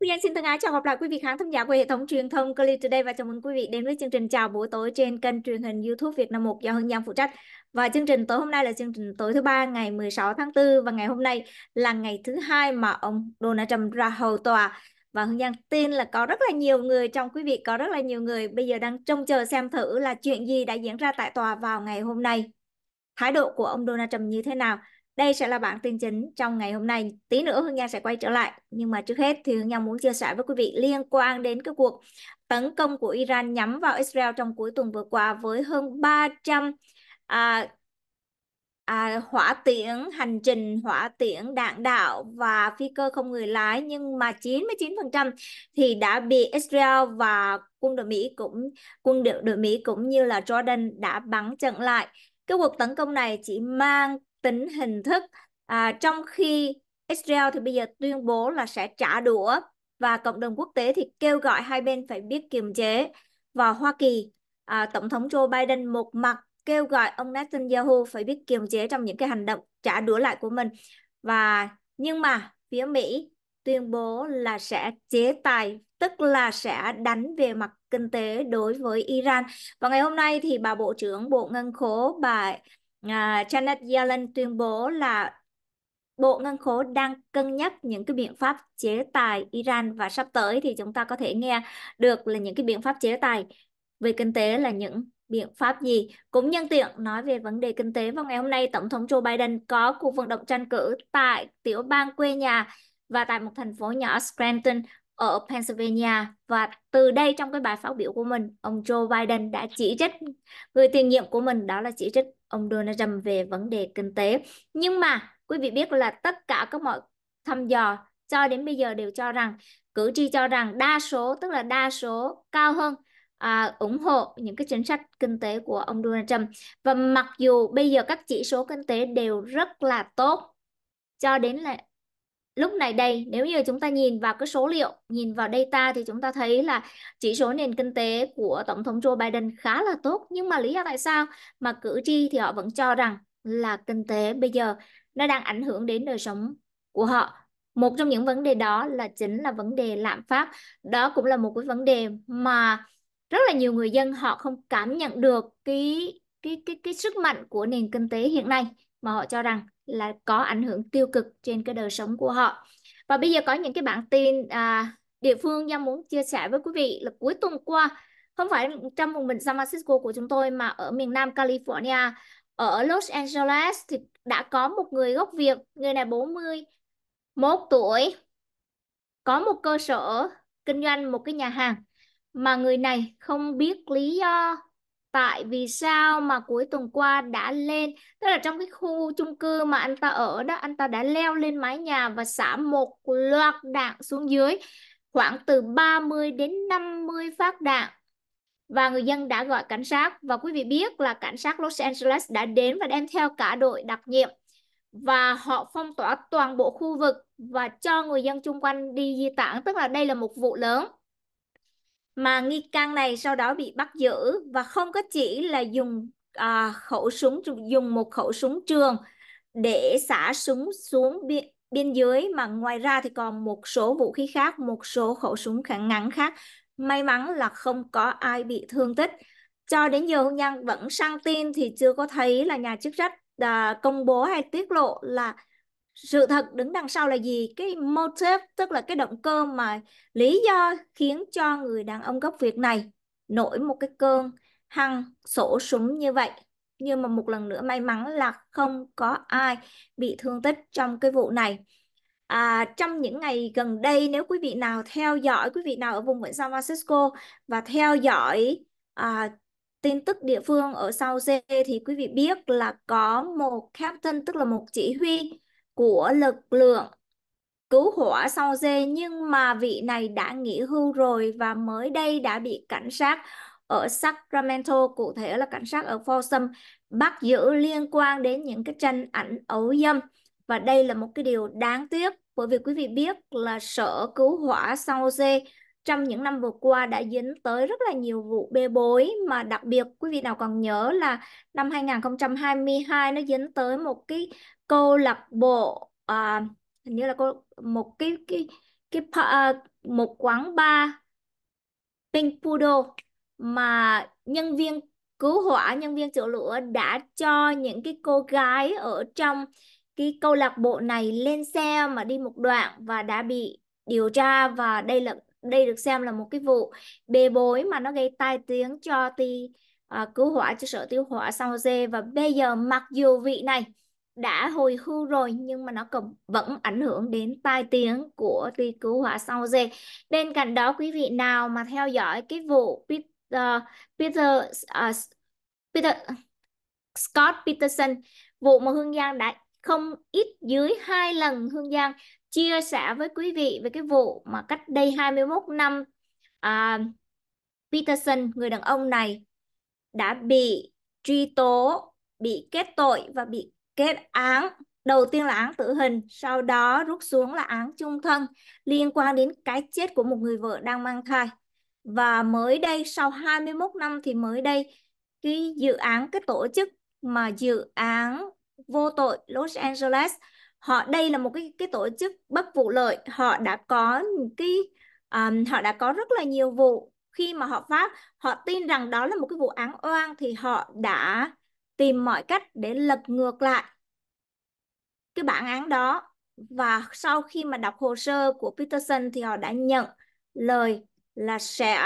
Thì anh xin thân ái chào gặp lại quý vị khán thính giả của hệ thống truyền thông Clear Today và chào mừng quý vị đến với chương trình Chào buổi tối trên kênh truyền hình YouTube Việt Nam 1 do Hương Giang phụ trách. Và chương trình tối hôm nay là chương trình tối thứ ba ngày 16 tháng 4 và ngày hôm nay là ngày thứ hai mà ông Donald Trump ra hầu tòa và Hương Giang tin là có rất là nhiều người trong quý vị có rất là nhiều người bây giờ đang trông chờ xem thử là chuyện gì đã diễn ra tại tòa vào ngày hôm nay. Thái độ của ông Donald Trump như thế nào đây sẽ là bản tin chính trong ngày hôm nay. Tí nữa Hương Giang sẽ quay trở lại. Nhưng mà trước hết thì Hương Giang muốn chia sẻ với quý vị liên quan đến cái cuộc tấn công của Iran nhắm vào Israel trong cuối tuần vừa qua với hơn 300 à, à, hỏa tiễn hành trình, hỏa tiễn đạn đạo và phi cơ không người lái. Nhưng mà 99% thì đã bị Israel và quân đội Mỹ cũng quân đội, đội Mỹ cũng như là Jordan đã bắn chặn lại. Cái cuộc tấn công này chỉ mang tính hình thức à, trong khi Israel thì bây giờ tuyên bố là sẽ trả đũa và cộng đồng quốc tế thì kêu gọi hai bên phải biết kiềm chế và Hoa Kỳ à, tổng thống Joe Biden một mặt kêu gọi ông Netanyahu phải biết kiềm chế trong những cái hành động trả đũa lại của mình và nhưng mà phía Mỹ tuyên bố là sẽ chế tài tức là sẽ đánh về mặt kinh tế đối với Iran. Và ngày hôm nay thì bà Bộ trưởng Bộ Ngân khố bà à, Janet Yellen tuyên bố là Bộ Ngân khố đang cân nhắc những cái biện pháp chế tài Iran và sắp tới thì chúng ta có thể nghe được là những cái biện pháp chế tài về kinh tế là những biện pháp gì. Cũng nhân tiện nói về vấn đề kinh tế vào ngày hôm nay, Tổng thống Joe Biden có cuộc vận động tranh cử tại tiểu bang quê nhà và tại một thành phố nhỏ Scranton ở Pennsylvania và từ đây trong cái bài phát biểu của mình, ông Joe Biden đã chỉ trích người tiền nhiệm của mình đó là chỉ trích ông Donald Trump về vấn đề kinh tế. Nhưng mà quý vị biết là tất cả các mọi thăm dò cho đến bây giờ đều cho rằng cử tri cho rằng đa số tức là đa số cao hơn à, ủng hộ những cái chính sách kinh tế của ông Donald Trump và mặc dù bây giờ các chỉ số kinh tế đều rất là tốt cho đến là lúc này đây nếu như chúng ta nhìn vào cái số liệu nhìn vào data thì chúng ta thấy là chỉ số nền kinh tế của tổng thống Joe Biden khá là tốt nhưng mà lý do tại sao mà cử tri thì họ vẫn cho rằng là kinh tế bây giờ nó đang ảnh hưởng đến đời sống của họ một trong những vấn đề đó là chính là vấn đề lạm phát đó cũng là một cái vấn đề mà rất là nhiều người dân họ không cảm nhận được cái cái cái cái sức mạnh của nền kinh tế hiện nay mà họ cho rằng là có ảnh hưởng tiêu cực trên cái đời sống của họ và bây giờ có những cái bản tin à, địa phương Giang muốn chia sẻ với quý vị là cuối tuần qua không phải trong vùng mình San Francisco của chúng tôi mà ở miền Nam California ở Los Angeles thì đã có một người gốc Việt người này 41 tuổi có một cơ sở kinh doanh một cái nhà hàng mà người này không biết lý do tại vì sao mà cuối tuần qua đã lên tức là trong cái khu chung cư mà anh ta ở đó anh ta đã leo lên mái nhà và xả một loạt đạn xuống dưới khoảng từ 30 đến 50 phát đạn và người dân đã gọi cảnh sát và quý vị biết là cảnh sát Los Angeles đã đến và đem theo cả đội đặc nhiệm và họ phong tỏa toàn bộ khu vực và cho người dân chung quanh đi di tản tức là đây là một vụ lớn mà nghi can này sau đó bị bắt giữ và không có chỉ là dùng à, khẩu súng dùng một khẩu súng trường để xả súng xuống biên biên giới mà ngoài ra thì còn một số vũ khí khác, một số khẩu súng ngắn khác. May mắn là không có ai bị thương tích. Cho đến giờ hôn nhân vẫn sang tin thì chưa có thấy là nhà chức trách à, công bố hay tiết lộ là sự thật đứng đằng sau là gì cái motive tức là cái động cơ mà lý do khiến cho người đàn ông gốc Việt này nổi một cái cơn hăng sổ súng như vậy nhưng mà một lần nữa may mắn là không có ai bị thương tích trong cái vụ này À, trong những ngày gần đây nếu quý vị nào theo dõi quý vị nào ở vùng vịnh San Francisco và theo dõi à, tin tức địa phương ở Sao Jose thì quý vị biết là có một captain tức là một chỉ huy của lực lượng cứu hỏa sau dê nhưng mà vị này đã nghỉ hưu rồi và mới đây đã bị cảnh sát ở Sacramento, cụ thể là cảnh sát ở Folsom bắt giữ liên quan đến những cái tranh ảnh ấu dâm. Và đây là một cái điều đáng tiếc bởi vì quý vị biết là sở cứu hỏa San Jose trong những năm vừa qua đã dính tới rất là nhiều vụ bê bối mà đặc biệt quý vị nào còn nhớ là năm 2022 nó dính tới một cái câu lạc bộ à, hình như là cô một cái cái cái à, một quán bar Pink Poodle mà nhân viên cứu hỏa nhân viên chữa lửa đã cho những cái cô gái ở trong cái câu lạc bộ này lên xe mà đi một đoạn và đã bị điều tra và đây là đây được xem là một cái vụ bê bối mà nó gây tai tiếng cho ti à, cứu hỏa cho sở tiêu hỏa San Jose và bây giờ mặc dù vị này đã hồi hưu rồi nhưng mà nó còn vẫn ảnh hưởng đến tai tiếng của truy cứu hỏa sau dê. Bên cạnh đó quý vị nào mà theo dõi cái vụ ờ, Peter, Peter, ờ, uh, Peter Scott Peterson, vụ mà Hương Giang đã không ít dưới hai lần Hương Giang chia sẻ với quý vị về cái vụ mà cách đây 21 năm à, Peterson, người đàn ông này đã bị truy tố, bị kết tội và bị kết án đầu tiên là án tử hình sau đó rút xuống là án chung thân liên quan đến cái chết của một người vợ đang mang thai và mới đây sau 21 năm thì mới đây cái dự án cái tổ chức mà dự án vô tội Los Angeles họ đây là một cái cái tổ chức bất vụ lợi họ đã có cái um, họ đã có rất là nhiều vụ khi mà họ phát họ tin rằng đó là một cái vụ án oan thì họ đã tìm mọi cách để lật ngược lại cái bản án đó và sau khi mà đọc hồ sơ của Peterson thì họ đã nhận lời là sẽ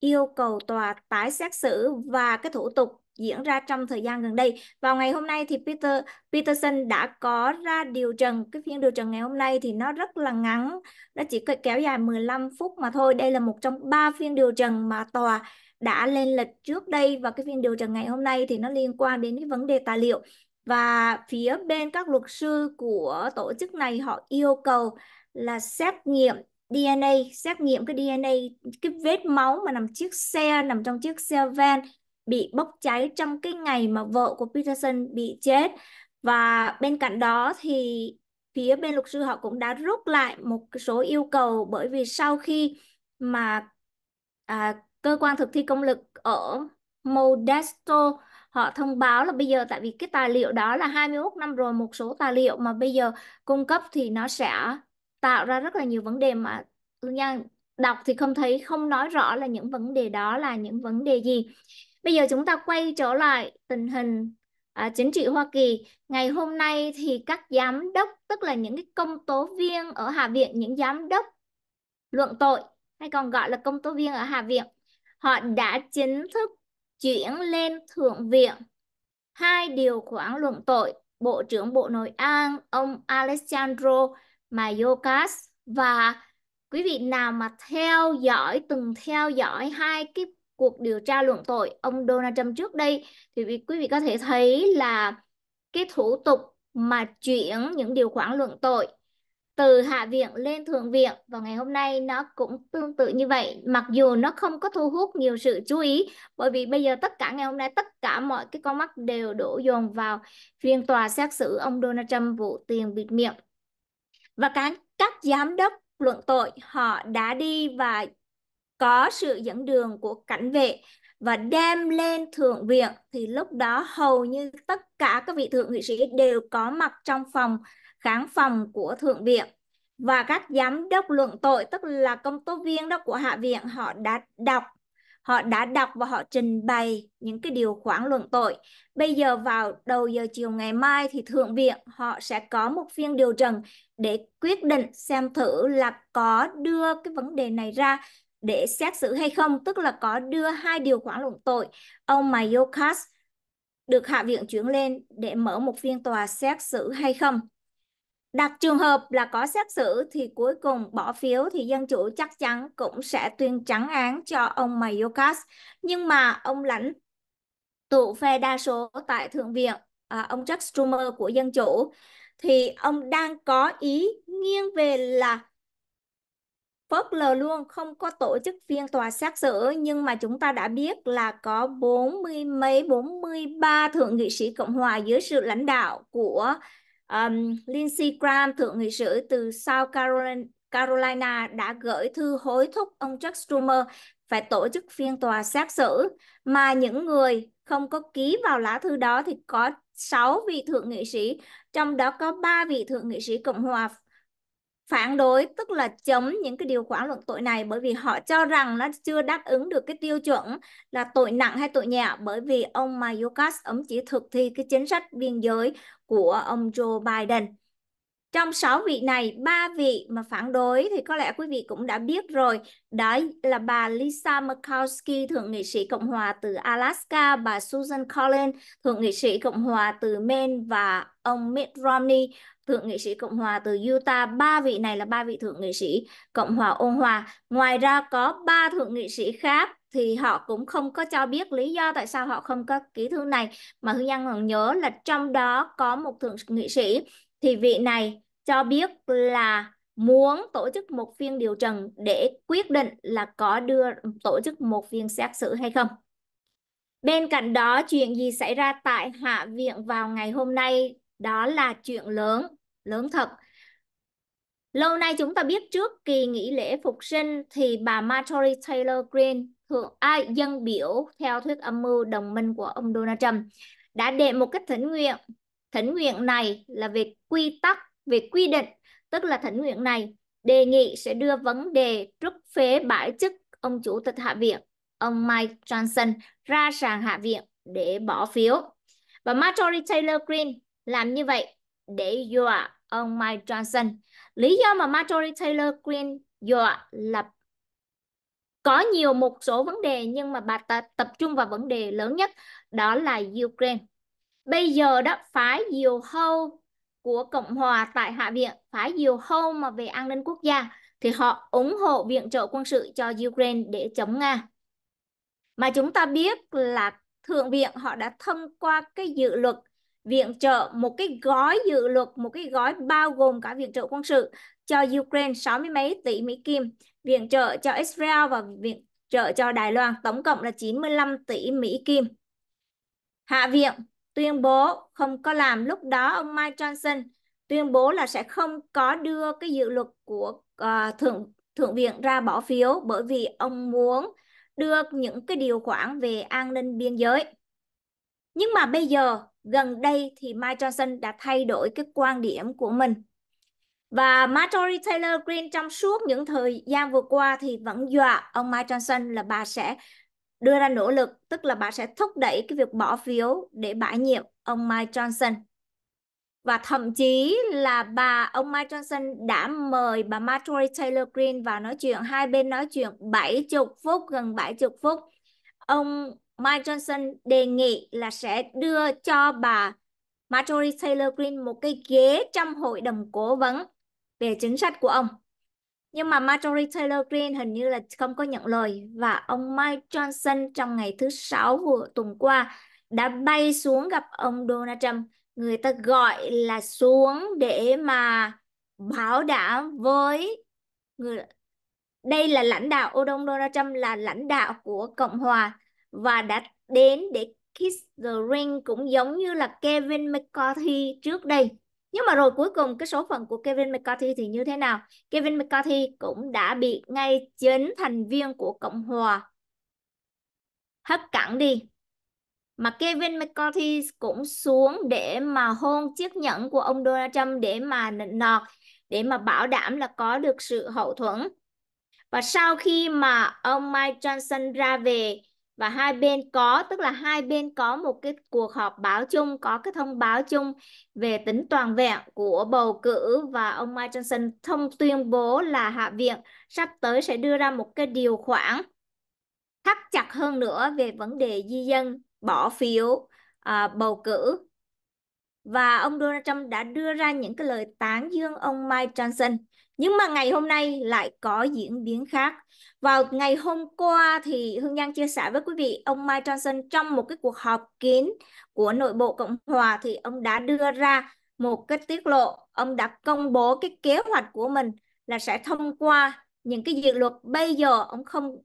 yêu cầu tòa tái xét xử và cái thủ tục diễn ra trong thời gian gần đây. Vào ngày hôm nay thì Peter Peterson đã có ra điều trần, cái phiên điều trần ngày hôm nay thì nó rất là ngắn, nó chỉ kéo dài 15 phút mà thôi. Đây là một trong ba phiên điều trần mà tòa đã lên lịch trước đây và cái phiên điều trần ngày hôm nay thì nó liên quan đến cái vấn đề tài liệu và phía bên các luật sư của tổ chức này họ yêu cầu là xét nghiệm DNA xét nghiệm cái DNA cái vết máu mà nằm chiếc xe nằm trong chiếc xe van bị bốc cháy trong cái ngày mà vợ của Peterson bị chết và bên cạnh đó thì phía bên luật sư họ cũng đã rút lại một số yêu cầu bởi vì sau khi mà à, cơ quan thực thi công lực ở Modesto họ thông báo là bây giờ tại vì cái tài liệu đó là 21 năm rồi một số tài liệu mà bây giờ cung cấp thì nó sẽ tạo ra rất là nhiều vấn đề mà nha đọc thì không thấy không nói rõ là những vấn đề đó là những vấn đề gì bây giờ chúng ta quay trở lại tình hình à, chính trị Hoa Kỳ ngày hôm nay thì các giám đốc tức là những cái công tố viên ở hạ viện những giám đốc luận tội hay còn gọi là công tố viên ở hạ viện họ đã chính thức chuyển lên Thượng viện. Hai điều khoản luận tội, Bộ trưởng Bộ Nội an ông Alessandro Mayorkas và quý vị nào mà theo dõi, từng theo dõi hai cái cuộc điều tra luận tội ông Donald Trump trước đây thì quý vị có thể thấy là cái thủ tục mà chuyển những điều khoản luận tội từ hạ viện lên thượng viện và ngày hôm nay nó cũng tương tự như vậy mặc dù nó không có thu hút nhiều sự chú ý bởi vì bây giờ tất cả ngày hôm nay tất cả mọi cái con mắt đều đổ dồn vào phiên tòa xét xử ông Donald Trump vụ tiền bịt miệng và các các giám đốc luận tội họ đã đi và có sự dẫn đường của cảnh vệ và đem lên thượng viện thì lúc đó hầu như tất cả các vị thượng nghị sĩ đều có mặt trong phòng kháng phòng của thượng viện và các giám đốc luận tội tức là công tố viên đó của hạ viện họ đã đọc họ đã đọc và họ trình bày những cái điều khoản luận tội bây giờ vào đầu giờ chiều ngày mai thì thượng viện họ sẽ có một phiên điều trần để quyết định xem thử là có đưa cái vấn đề này ra để xét xử hay không tức là có đưa hai điều khoản luận tội ông Mayokas được hạ viện chuyển lên để mở một phiên tòa xét xử hay không Đặt trường hợp là có xét xử thì cuối cùng bỏ phiếu thì dân chủ chắc chắn cũng sẽ tuyên trắng án cho ông Mayorkas. Nhưng mà ông lãnh tụ phe đa số tại Thượng viện, à, ông Chuck Schumer của dân chủ, thì ông đang có ý nghiêng về là phớt lờ luôn, không có tổ chức phiên tòa xét xử. Nhưng mà chúng ta đã biết là có 40 mấy, 43 thượng nghị sĩ Cộng hòa dưới sự lãnh đạo của um, Lindsey Graham, thượng nghị sĩ từ South Carolina, đã gửi thư hối thúc ông Chuck Schumer phải tổ chức phiên tòa xét xử mà những người không có ký vào lá thư đó thì có 6 vị thượng nghị sĩ, trong đó có 3 vị thượng nghị sĩ Cộng hòa phản đối tức là chấm những cái điều khoản luận tội này bởi vì họ cho rằng nó chưa đáp ứng được cái tiêu chuẩn là tội nặng hay tội nhẹ bởi vì ông Mayorkas ông chỉ thực thi cái chính sách biên giới của ông Joe Biden. Trong 6 vị này, ba vị mà phản đối thì có lẽ quý vị cũng đã biết rồi. Đó là bà Lisa Murkowski, thượng nghị sĩ Cộng hòa từ Alaska, bà Susan Collins, thượng nghị sĩ Cộng hòa từ Maine và ông Mitt Romney, thượng nghị sĩ Cộng hòa từ Utah. Ba vị này là ba vị thượng nghị sĩ Cộng hòa ôn hòa. Ngoài ra có ba thượng nghị sĩ khác thì họ cũng không có cho biết lý do tại sao họ không có ký thư này mà Hương Giang còn nhớ là trong đó có một thượng nghị sĩ thì vị này cho biết là muốn tổ chức một phiên điều trần để quyết định là có đưa tổ chức một phiên xét xử hay không. Bên cạnh đó, chuyện gì xảy ra tại Hạ viện vào ngày hôm nay đó là chuyện lớn, lớn thật. Lâu nay chúng ta biết trước kỳ nghỉ lễ phục sinh thì bà Marjorie Taylor Greene, thượng ai dân biểu theo thuyết âm mưu đồng minh của ông Donald Trump, đã đệ một cách thỉnh nguyện thỉnh nguyện này là về quy tắc về quy định tức là thỉnh nguyện này đề nghị sẽ đưa vấn đề rút phế bãi chức ông chủ tịch hạ viện ông Mike Johnson ra sàn hạ viện để bỏ phiếu và Marjorie Taylor Greene làm như vậy để dọa ông Mike Johnson lý do mà Marjorie Taylor Greene dọa là có nhiều một số vấn đề nhưng mà bà ta tập trung vào vấn đề lớn nhất đó là Ukraine bây giờ đó phái Diều Hâu của Cộng hòa tại Hạ viện, phái Diều Hâu mà về an ninh quốc gia thì họ ủng hộ viện trợ quân sự cho Ukraine để chống Nga. Mà chúng ta biết là Thượng viện họ đã thông qua cái dự luật viện trợ một cái gói dự luật một cái gói bao gồm cả viện trợ quân sự cho Ukraine 60 mấy tỷ Mỹ Kim, viện trợ cho Israel và viện trợ cho Đài Loan tổng cộng là 95 tỷ Mỹ Kim. Hạ viện tuyên bố không có làm lúc đó ông Mike Johnson tuyên bố là sẽ không có đưa cái dự luật của uh, thượng thượng viện ra bỏ phiếu bởi vì ông muốn đưa những cái điều khoản về an ninh biên giới. Nhưng mà bây giờ gần đây thì Mike Johnson đã thay đổi cái quan điểm của mình. Và Marjorie Taylor Greene trong suốt những thời gian vừa qua thì vẫn dọa ông Mike Johnson là bà sẽ đưa ra nỗ lực tức là bà sẽ thúc đẩy cái việc bỏ phiếu để bãi nhiệm ông Mike Johnson và thậm chí là bà ông Mike Johnson đã mời bà Marjorie Taylor Greene vào nói chuyện hai bên nói chuyện 70 phút gần 70 phút ông Mike Johnson đề nghị là sẽ đưa cho bà Marjorie Taylor Greene một cái ghế trong hội đồng cố vấn về chính sách của ông nhưng mà Marjorie Taylor Greene hình như là không có nhận lời và ông Mike Johnson trong ngày thứ sáu vừa tuần qua đã bay xuống gặp ông Donald Trump. Người ta gọi là xuống để mà bảo đảm với người đây là lãnh đạo ông Donald Trump là lãnh đạo của Cộng hòa và đã đến để kiss the ring cũng giống như là Kevin McCarthy trước đây nhưng mà rồi cuối cùng cái số phận của Kevin McCarthy thì như thế nào? Kevin McCarthy cũng đã bị ngay chính thành viên của Cộng hòa hất cẳng đi. Mà Kevin McCarthy cũng xuống để mà hôn chiếc nhẫn của ông Donald Trump để mà nịnh nọt, để mà bảo đảm là có được sự hậu thuẫn. Và sau khi mà ông Mike Johnson ra về và hai bên có tức là hai bên có một cái cuộc họp báo chung có cái thông báo chung về tính toàn vẹn của bầu cử và ông Mike Johnson thông tuyên bố là hạ viện sắp tới sẽ đưa ra một cái điều khoản thắt chặt hơn nữa về vấn đề di dân bỏ phiếu à, bầu cử và ông Donald Trump đã đưa ra những cái lời tán dương ông Mike Johnson nhưng mà ngày hôm nay lại có diễn biến khác vào ngày hôm qua thì Hương Giang chia sẻ với quý vị ông Mike Johnson trong một cái cuộc họp kín của nội bộ Cộng hòa thì ông đã đưa ra một cái tiết lộ ông đã công bố cái kế hoạch của mình là sẽ thông qua những cái dự luật bây giờ ông không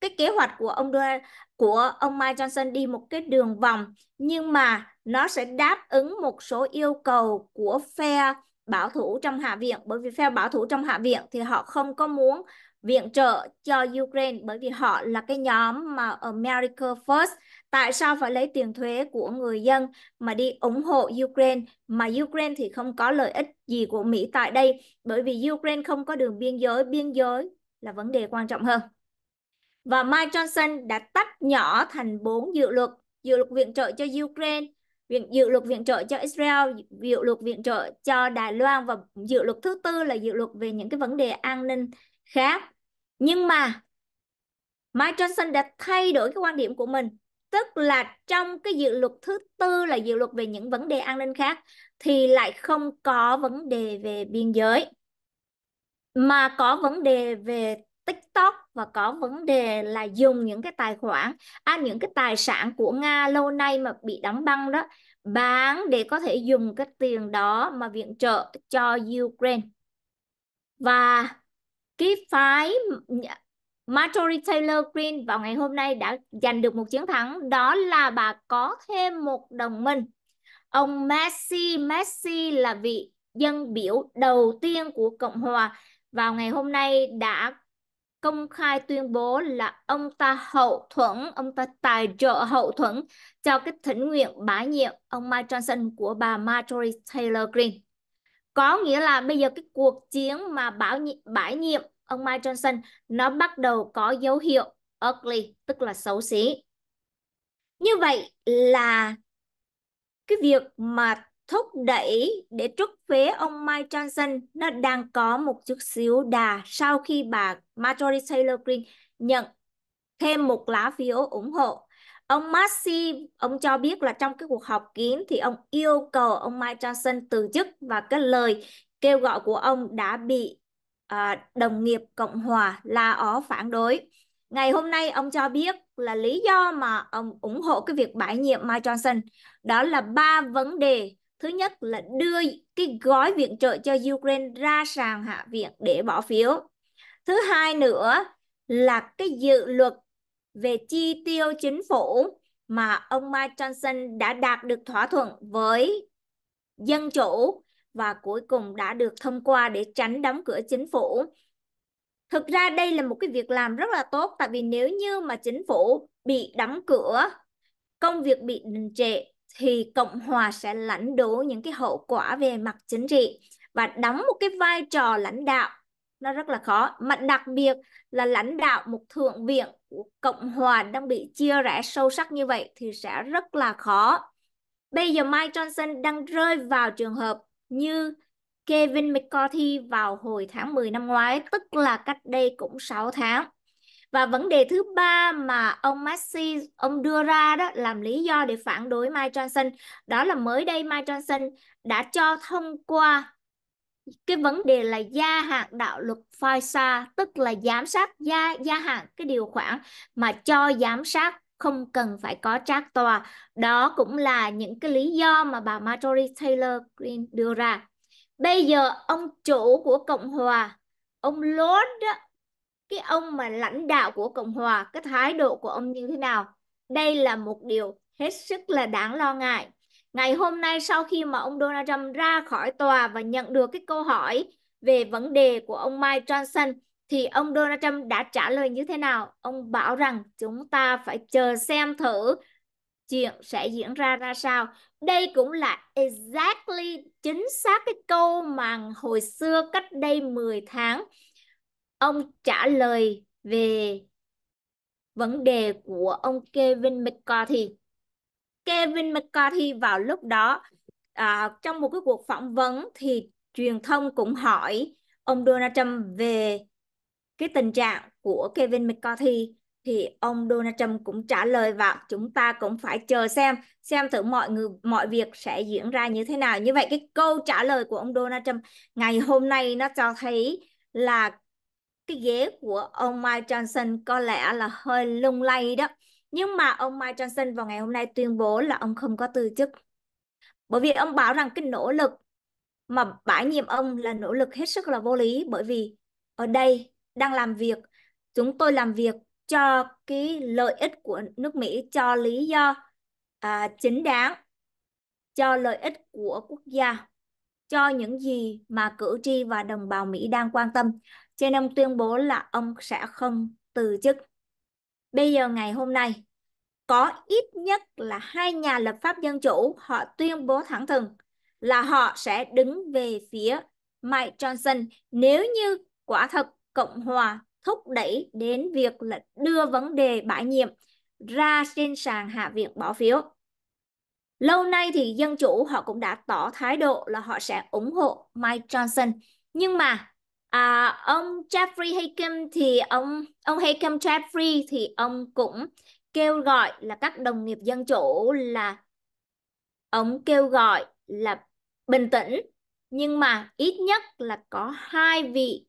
cái kế hoạch của ông Donald, của ông Mike Johnson đi một cái đường vòng nhưng mà nó sẽ đáp ứng một số yêu cầu của Fair bảo thủ trong Hạ viện bởi vì phe bảo thủ trong Hạ viện thì họ không có muốn viện trợ cho Ukraine bởi vì họ là cái nhóm mà America First. Tại sao phải lấy tiền thuế của người dân mà đi ủng hộ Ukraine mà Ukraine thì không có lợi ích gì của Mỹ tại đây bởi vì Ukraine không có đường biên giới, biên giới là vấn đề quan trọng hơn. Và Mike Johnson đã tách nhỏ thành bốn dự luật, dự luật viện trợ cho Ukraine, viện dự luật viện trợ cho Israel, dự luật viện trợ cho Đài Loan và dự luật thứ tư là dự luật về những cái vấn đề an ninh khác. Nhưng mà Mike Johnson đã thay đổi cái quan điểm của mình. Tức là trong cái dự luật thứ tư là dự luật về những vấn đề an ninh khác thì lại không có vấn đề về biên giới mà có vấn đề về TikTok và có vấn đề là dùng những cái tài khoản à, những cái tài sản của Nga lâu nay mà bị đóng băng đó bán để có thể dùng cái tiền đó mà viện trợ cho Ukraine và cái phái Marjorie Taylor Greene vào ngày hôm nay đã giành được một chiến thắng đó là bà có thêm một đồng minh ông Messi Messi là vị dân biểu đầu tiên của Cộng hòa vào ngày hôm nay đã công khai tuyên bố là ông ta hậu thuẫn, ông ta tài trợ hậu thuẫn cho cái thỉnh nguyện bãi nhiệm ông Mike Johnson của bà Marjorie Taylor Greene. Có nghĩa là bây giờ cái cuộc chiến mà bảo nhiệm, bãi nhiệm ông Mike Johnson nó bắt đầu có dấu hiệu ugly, tức là xấu xí. Như vậy là cái việc mà thúc đẩy để trút phế ông Mike Johnson nó đang có một chút xíu đà sau khi bà Marjorie Taylor Greene nhận thêm một lá phiếu ủng hộ. Ông Massey, ông cho biết là trong cái cuộc họp kín thì ông yêu cầu ông Mike Johnson từ chức và cái lời kêu gọi của ông đã bị à, đồng nghiệp Cộng Hòa la ó phản đối. Ngày hôm nay ông cho biết là lý do mà ông ủng hộ cái việc bãi nhiệm Mike Johnson đó là ba vấn đề Thứ nhất là đưa cái gói viện trợ cho Ukraine ra sàn hạ viện để bỏ phiếu. Thứ hai nữa là cái dự luật về chi tiêu chính phủ mà ông Mike Johnson đã đạt được thỏa thuận với dân chủ và cuối cùng đã được thông qua để tránh đóng cửa chính phủ. Thực ra đây là một cái việc làm rất là tốt tại vì nếu như mà chính phủ bị đóng cửa, công việc bị đình trệ thì Cộng hòa sẽ lãnh đủ những cái hậu quả về mặt chính trị và đóng một cái vai trò lãnh đạo nó rất là khó mà đặc biệt là lãnh đạo một thượng viện của cộng hòa đang bị chia rẽ sâu sắc như vậy thì sẽ rất là khó bây giờ Mike Johnson đang rơi vào trường hợp như Kevin McCarthy vào hồi tháng 10 năm ngoái tức là cách đây cũng 6 tháng và vấn đề thứ ba mà ông Maxi ông đưa ra đó làm lý do để phản đối Mike Johnson đó là mới đây Mike Johnson đã cho thông qua cái vấn đề là gia hạn đạo luật FISA tức là giám sát gia gia hạn cái điều khoản mà cho giám sát không cần phải có trác tòa. Đó cũng là những cái lý do mà bà Marjorie Taylor Green đưa ra. Bây giờ ông chủ của Cộng hòa, ông Lord đó, cái ông mà lãnh đạo của Cộng hòa, cái thái độ của ông như thế nào. Đây là một điều hết sức là đáng lo ngại. Ngày hôm nay sau khi mà ông Donald Trump ra khỏi tòa và nhận được cái câu hỏi về vấn đề của ông Mike Johnson thì ông Donald Trump đã trả lời như thế nào? Ông bảo rằng chúng ta phải chờ xem thử chuyện sẽ diễn ra ra sao. Đây cũng là exactly chính xác cái câu mà hồi xưa cách đây 10 tháng Ông trả lời về vấn đề của ông Kevin McCarthy. Kevin McCarthy vào lúc đó à, trong một cái cuộc phỏng vấn thì truyền thông cũng hỏi ông Donald Trump về cái tình trạng của Kevin McCarthy thì ông Donald Trump cũng trả lời vào chúng ta cũng phải chờ xem xem thử mọi người mọi việc sẽ diễn ra như thế nào như vậy cái câu trả lời của ông Donald Trump ngày hôm nay nó cho thấy là cái ghế của ông Mike Johnson có lẽ là hơi lung lay đó. Nhưng mà ông Mike Johnson vào ngày hôm nay tuyên bố là ông không có từ chức. Bởi vì ông bảo rằng cái nỗ lực mà bãi nhiệm ông là nỗ lực hết sức là vô lý bởi vì ở đây đang làm việc, chúng tôi làm việc cho cái lợi ích của nước Mỹ cho lý do à, chính đáng cho lợi ích của quốc gia cho những gì mà cử tri và đồng bào Mỹ đang quan tâm, cho nên tuyên bố là ông sẽ không từ chức. Bây giờ ngày hôm nay, có ít nhất là hai nhà lập pháp dân chủ họ tuyên bố thẳng thừng là họ sẽ đứng về phía Mike Johnson nếu như quả thật Cộng hòa thúc đẩy đến việc là đưa vấn đề bãi nhiệm ra trên sàn hạ viện bỏ phiếu. Lâu nay thì Dân Chủ họ cũng đã tỏ thái độ là họ sẽ ủng hộ Mike Johnson. Nhưng mà à, ông Jeffrey Hakem thì ông ông Hakem Jeffrey thì ông cũng kêu gọi là các đồng nghiệp Dân Chủ là ông kêu gọi là bình tĩnh nhưng mà ít nhất là có hai vị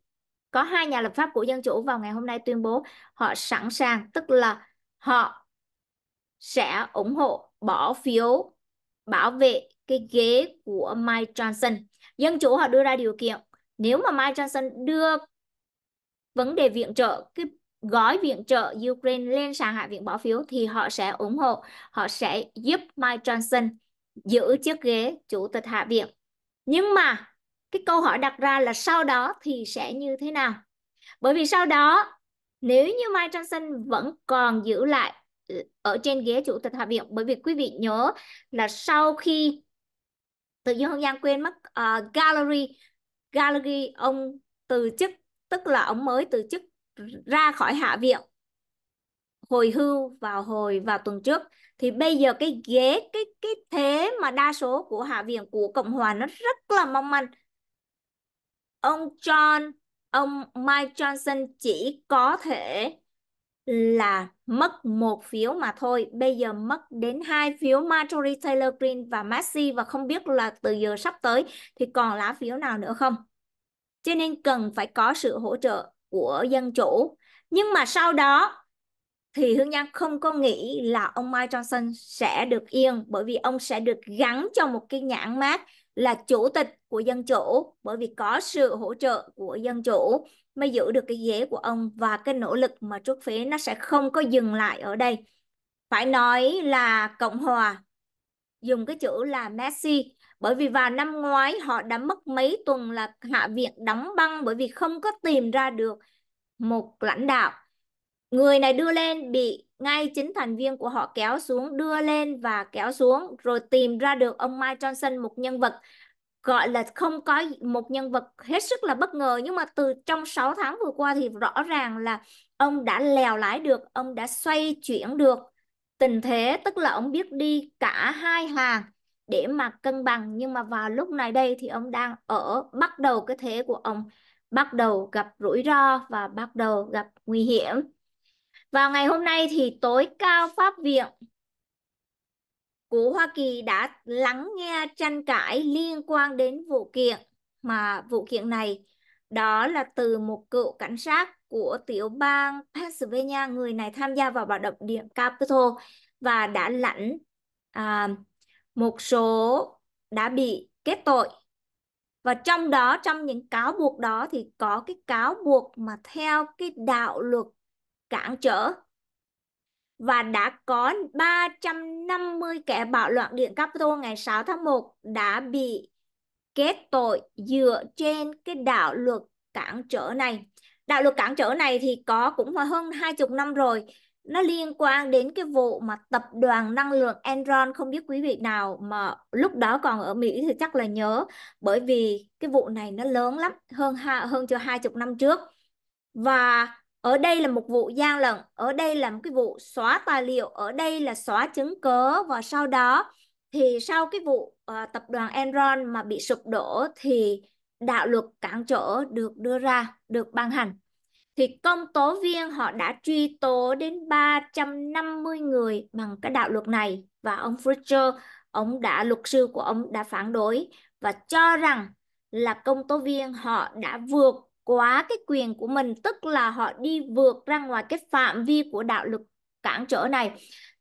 có hai nhà lập pháp của dân chủ vào ngày hôm nay tuyên bố họ sẵn sàng tức là họ sẽ ủng hộ bỏ phiếu bảo vệ cái ghế của Mike Johnson. Dân chủ họ đưa ra điều kiện nếu mà Mike Johnson đưa vấn đề viện trợ cái gói viện trợ Ukraine lên sàn hạ viện bỏ phiếu thì họ sẽ ủng hộ, họ sẽ giúp Mike Johnson giữ chiếc ghế chủ tịch hạ viện. Nhưng mà cái câu hỏi đặt ra là sau đó thì sẽ như thế nào? Bởi vì sau đó nếu như Mike Johnson vẫn còn giữ lại ở trên ghế chủ tịch hạ viện bởi vì quý vị nhớ là sau khi tự nhiên hương giang quên mất uh, gallery gallery ông từ chức tức là ông mới từ chức ra khỏi hạ viện hồi hưu vào hồi vào tuần trước thì bây giờ cái ghế cái cái thế mà đa số của hạ viện của cộng hòa nó rất là mong manh ông John ông Mike Johnson chỉ có thể là mất một phiếu mà thôi. Bây giờ mất đến hai phiếu Marjorie Taylor Greene và Maxi và không biết là từ giờ sắp tới thì còn lá phiếu nào nữa không. Cho nên cần phải có sự hỗ trợ của dân chủ. Nhưng mà sau đó thì Hương Giang không có nghĩ là ông Mike Johnson sẽ được yên bởi vì ông sẽ được gắn cho một cái nhãn mát là chủ tịch của dân chủ bởi vì có sự hỗ trợ của dân chủ mới giữ được cái ghế của ông và cái nỗ lực mà trước phế nó sẽ không có dừng lại ở đây. Phải nói là Cộng Hòa dùng cái chữ là Messi bởi vì vào năm ngoái họ đã mất mấy tuần là Hạ viện đóng băng bởi vì không có tìm ra được một lãnh đạo. Người này đưa lên bị ngay chính thành viên của họ kéo xuống, đưa lên và kéo xuống rồi tìm ra được ông Mike Johnson một nhân vật gọi là không có một nhân vật hết sức là bất ngờ nhưng mà từ trong 6 tháng vừa qua thì rõ ràng là ông đã lèo lái được, ông đã xoay chuyển được tình thế tức là ông biết đi cả hai hàng để mà cân bằng nhưng mà vào lúc này đây thì ông đang ở bắt đầu cái thế của ông bắt đầu gặp rủi ro và bắt đầu gặp nguy hiểm. Vào ngày hôm nay thì tối cao pháp viện của Hoa Kỳ đã lắng nghe tranh cãi liên quan đến vụ kiện mà vụ kiện này đó là từ một cựu cảnh sát của tiểu bang Pennsylvania người này tham gia vào bạo động điện Capitol và đã lãnh à, một số đã bị kết tội và trong đó trong những cáo buộc đó thì có cái cáo buộc mà theo cái đạo luật cản trở và đã có 350 kẻ bạo loạn Điện Capitol ngày 6 tháng 1 đã bị kết tội dựa trên cái đạo luật cản trở này. Đạo luật cản trở này thì có cũng hơn 20 năm rồi. Nó liên quan đến cái vụ mà tập đoàn năng lượng Enron không biết quý vị nào mà lúc đó còn ở Mỹ thì chắc là nhớ bởi vì cái vụ này nó lớn lắm hơn hơn cho 20 năm trước. Và ở đây là một vụ gian lận ở đây là một cái vụ xóa tài liệu ở đây là xóa chứng cứ và sau đó thì sau cái vụ uh, tập đoàn Enron mà bị sụp đổ thì đạo luật cản trở được đưa ra được ban hành thì công tố viên họ đã truy tố đến 350 người bằng cái đạo luật này và ông Fletcher ông đã luật sư của ông đã phản đối và cho rằng là công tố viên họ đã vượt quá cái quyền của mình tức là họ đi vượt ra ngoài cái phạm vi của đạo lực cản trở này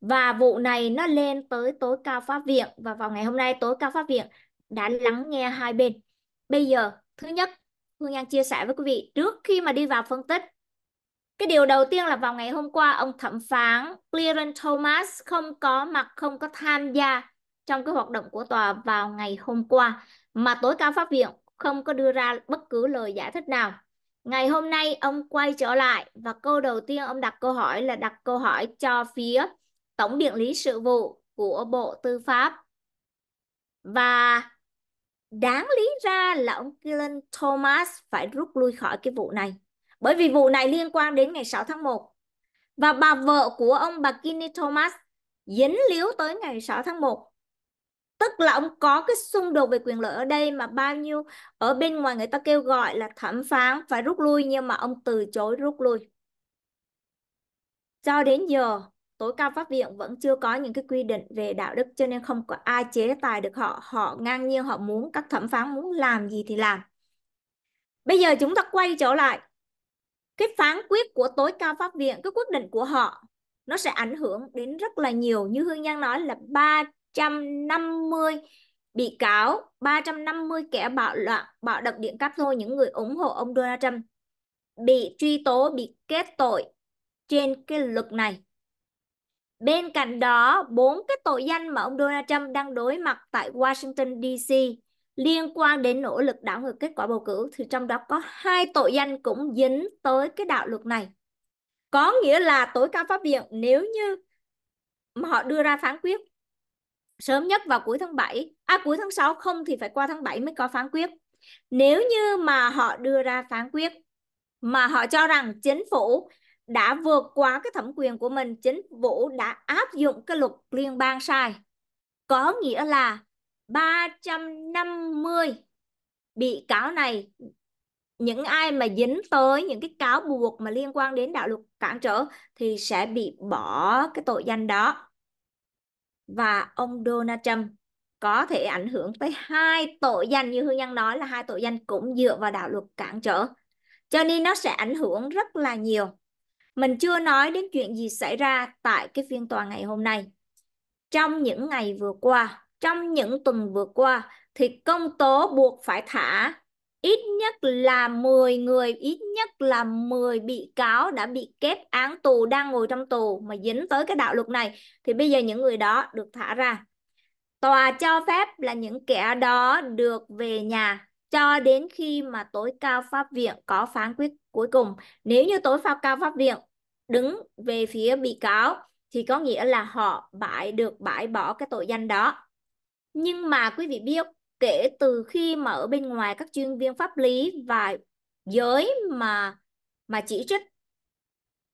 và vụ này nó lên tới tối cao pháp viện và vào ngày hôm nay tối cao pháp viện đã lắng nghe hai bên bây giờ thứ nhất Hương An chia sẻ với quý vị trước khi mà đi vào phân tích cái điều đầu tiên là vào ngày hôm qua ông thẩm phán Clarence Thomas không có mặt không có tham gia trong cái hoạt động của tòa vào ngày hôm qua mà tối cao pháp viện không có đưa ra bất cứ lời giải thích nào. Ngày hôm nay ông quay trở lại và câu đầu tiên ông đặt câu hỏi là đặt câu hỏi cho phía Tổng Điện lý Sự vụ của Bộ Tư pháp. Và đáng lý ra là ông Gillian Thomas phải rút lui khỏi cái vụ này. Bởi vì vụ này liên quan đến ngày 6 tháng 1. Và bà vợ của ông bà Kinney Thomas dính líu tới ngày 6 tháng 1 tức là ông có cái xung đột về quyền lợi ở đây mà bao nhiêu ở bên ngoài người ta kêu gọi là thẩm phán phải rút lui nhưng mà ông từ chối rút lui cho đến giờ tối cao pháp viện vẫn chưa có những cái quy định về đạo đức cho nên không có ai chế tài được họ họ ngang nhiên họ muốn các thẩm phán muốn làm gì thì làm bây giờ chúng ta quay trở lại cái phán quyết của tối cao pháp viện cái quyết định của họ nó sẽ ảnh hưởng đến rất là nhiều như hương nhân nói là ba 350 bị cáo, 350 kẻ bạo loạn, bạo động điện cắp thôi, những người ủng hộ ông Donald Trump bị truy tố, bị kết tội trên cái luật này. Bên cạnh đó, bốn cái tội danh mà ông Donald Trump đang đối mặt tại Washington DC liên quan đến nỗ lực đảo ngược kết quả bầu cử thì trong đó có hai tội danh cũng dính tới cái đạo luật này. Có nghĩa là tối cao pháp viện nếu như mà họ đưa ra phán quyết sớm nhất vào cuối tháng 7, à cuối tháng 6 không thì phải qua tháng 7 mới có phán quyết. Nếu như mà họ đưa ra phán quyết mà họ cho rằng chính phủ đã vượt qua cái thẩm quyền của mình, chính phủ đã áp dụng cái luật liên bang sai. Có nghĩa là 350 bị cáo này những ai mà dính tới những cái cáo buộc mà liên quan đến đạo luật cản trở thì sẽ bị bỏ cái tội danh đó và ông Donald Trump có thể ảnh hưởng tới hai tội danh như Hương Nhân nói là hai tội danh cũng dựa vào đạo luật cản trở. Cho nên nó sẽ ảnh hưởng rất là nhiều. Mình chưa nói đến chuyện gì xảy ra tại cái phiên tòa ngày hôm nay. Trong những ngày vừa qua, trong những tuần vừa qua thì công tố buộc phải thả ít nhất là 10 người, ít nhất là 10 bị cáo đã bị kết án tù đang ngồi trong tù mà dính tới cái đạo luật này thì bây giờ những người đó được thả ra. Tòa cho phép là những kẻ đó được về nhà cho đến khi mà tối cao pháp viện có phán quyết cuối cùng. Nếu như tối cao pháp viện đứng về phía bị cáo thì có nghĩa là họ bãi được bãi bỏ cái tội danh đó. Nhưng mà quý vị biết kể từ khi mà ở bên ngoài các chuyên viên pháp lý và giới mà mà chỉ trích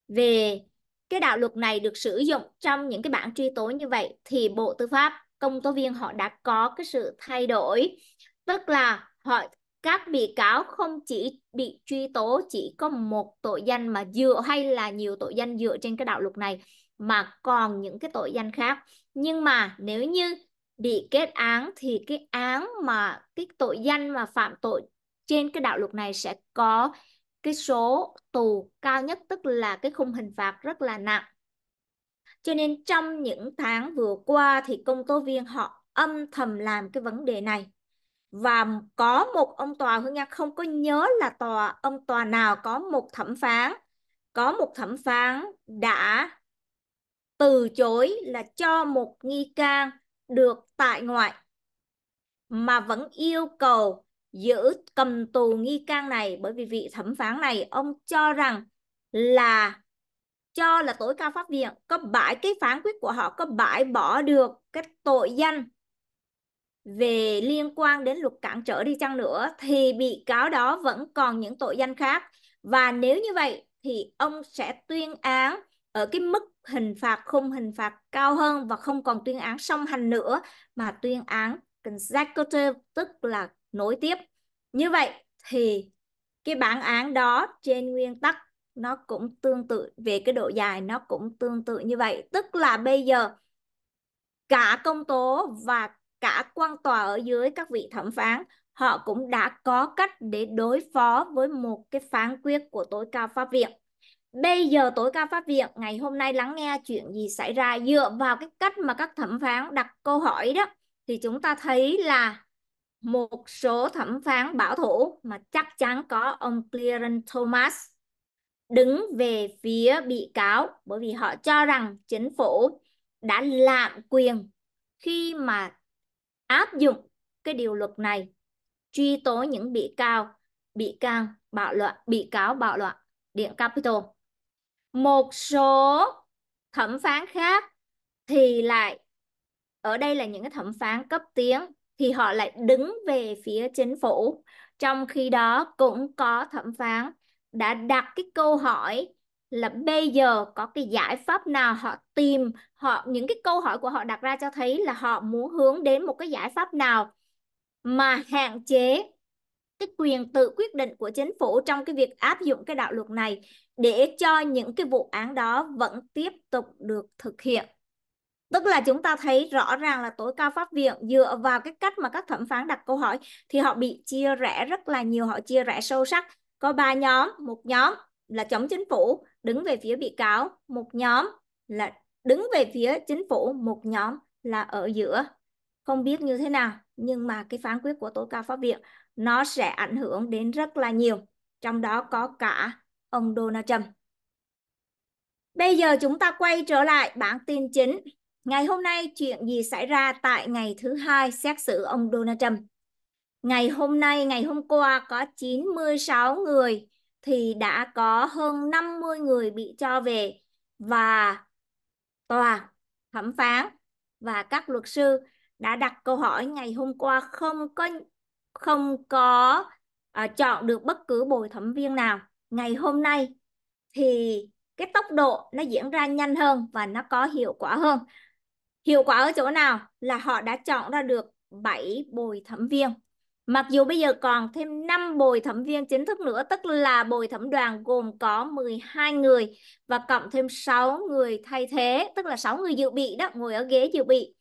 về cái đạo luật này được sử dụng trong những cái bản truy tố như vậy thì Bộ Tư pháp công tố viên họ đã có cái sự thay đổi tức là họ các bị cáo không chỉ bị truy tố chỉ có một tội danh mà dựa hay là nhiều tội danh dựa trên cái đạo luật này mà còn những cái tội danh khác nhưng mà nếu như bị kết án thì cái án mà cái tội danh mà phạm tội trên cái đạo luật này sẽ có cái số tù cao nhất tức là cái khung hình phạt rất là nặng. Cho nên trong những tháng vừa qua thì công tố viên họ âm thầm làm cái vấn đề này. Và có một ông tòa Hương Nga không có nhớ là tòa ông tòa nào có một thẩm phán, có một thẩm phán đã từ chối là cho một nghi can được tại ngoại mà vẫn yêu cầu giữ cầm tù nghi can này bởi vì vị thẩm phán này ông cho rằng là cho là tối cao pháp viện có bãi cái phán quyết của họ có bãi bỏ được cái tội danh về liên quan đến luật cản trở đi chăng nữa thì bị cáo đó vẫn còn những tội danh khác và nếu như vậy thì ông sẽ tuyên án ở cái mức hình phạt khung hình phạt cao hơn và không còn tuyên án song hành nữa mà tuyên án consecutive tức là nối tiếp. Như vậy thì cái bản án đó trên nguyên tắc nó cũng tương tự về cái độ dài nó cũng tương tự như vậy, tức là bây giờ cả công tố và cả quan tòa ở dưới các vị thẩm phán họ cũng đã có cách để đối phó với một cái phán quyết của tối cao pháp viện Bây giờ tối cao pháp viện ngày hôm nay lắng nghe chuyện gì xảy ra dựa vào cái cách mà các thẩm phán đặt câu hỏi đó thì chúng ta thấy là một số thẩm phán bảo thủ mà chắc chắn có ông Clarence Thomas đứng về phía bị cáo bởi vì họ cho rằng chính phủ đã lạm quyền khi mà áp dụng cái điều luật này truy tố những bị cáo bị can bạo loạn bị cáo bạo loạn điện capital một số thẩm phán khác thì lại ở đây là những cái thẩm phán cấp tiến thì họ lại đứng về phía chính phủ trong khi đó cũng có thẩm phán đã đặt cái câu hỏi là bây giờ có cái giải pháp nào họ tìm họ những cái câu hỏi của họ đặt ra cho thấy là họ muốn hướng đến một cái giải pháp nào mà hạn chế cái quyền tự quyết định của chính phủ trong cái việc áp dụng cái đạo luật này để cho những cái vụ án đó vẫn tiếp tục được thực hiện. Tức là chúng ta thấy rõ ràng là tối cao pháp viện dựa vào cái cách mà các thẩm phán đặt câu hỏi thì họ bị chia rẽ rất là nhiều, họ chia rẽ sâu sắc. Có ba nhóm, một nhóm là chống chính phủ, đứng về phía bị cáo, một nhóm là đứng về phía chính phủ, một nhóm là ở giữa. Không biết như thế nào, nhưng mà cái phán quyết của tối cao pháp viện nó sẽ ảnh hưởng đến rất là nhiều, trong đó có cả ông Donald Trump. Bây giờ chúng ta quay trở lại bản tin chính. Ngày hôm nay chuyện gì xảy ra tại ngày thứ hai xét xử ông Donald Trump? Ngày hôm nay, ngày hôm qua có 96 người thì đã có hơn 50 người bị cho về và tòa, thẩm phán và các luật sư đã đặt câu hỏi ngày hôm qua không có không có à, chọn được bất cứ bồi thẩm viên nào ngày hôm nay thì cái tốc độ nó diễn ra nhanh hơn và nó có hiệu quả hơn hiệu quả ở chỗ nào là họ đã chọn ra được 7 bồi thẩm viên mặc dù bây giờ còn thêm 5 bồi thẩm viên chính thức nữa tức là bồi thẩm đoàn gồm có 12 người và cộng thêm 6 người thay thế tức là 6 người dự bị đó ngồi ở ghế dự bị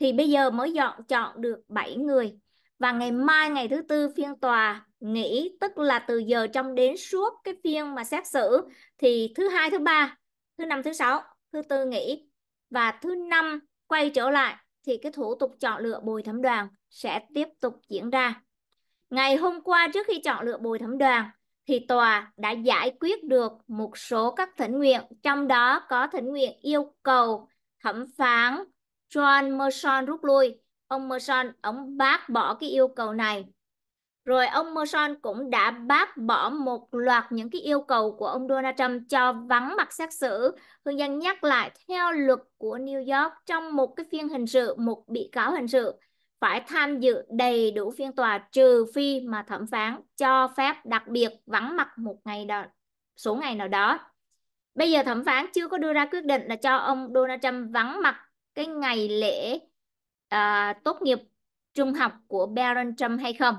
thì bây giờ mới dọn chọn được 7 người và ngày mai ngày thứ tư phiên tòa nghỉ tức là từ giờ trong đến suốt cái phiên mà xét xử thì thứ hai thứ ba thứ năm thứ sáu thứ tư nghỉ và thứ năm quay trở lại thì cái thủ tục chọn lựa bồi thẩm đoàn sẽ tiếp tục diễn ra ngày hôm qua trước khi chọn lựa bồi thẩm đoàn thì tòa đã giải quyết được một số các thỉnh nguyện trong đó có thỉnh nguyện yêu cầu thẩm phán John Merson rút lui ông Merson ông bác bỏ cái yêu cầu này. Rồi ông Merson cũng đã bác bỏ một loạt những cái yêu cầu của ông Donald Trump cho vắng mặt xét xử. Hương Giang nhắc lại theo luật của New York trong một cái phiên hình sự, một bị cáo hình sự phải tham dự đầy đủ phiên tòa trừ phi mà thẩm phán cho phép đặc biệt vắng mặt một ngày đó, số ngày nào đó. Bây giờ thẩm phán chưa có đưa ra quyết định là cho ông Donald Trump vắng mặt cái ngày lễ à, tốt nghiệp trung học của Barron Trump hay không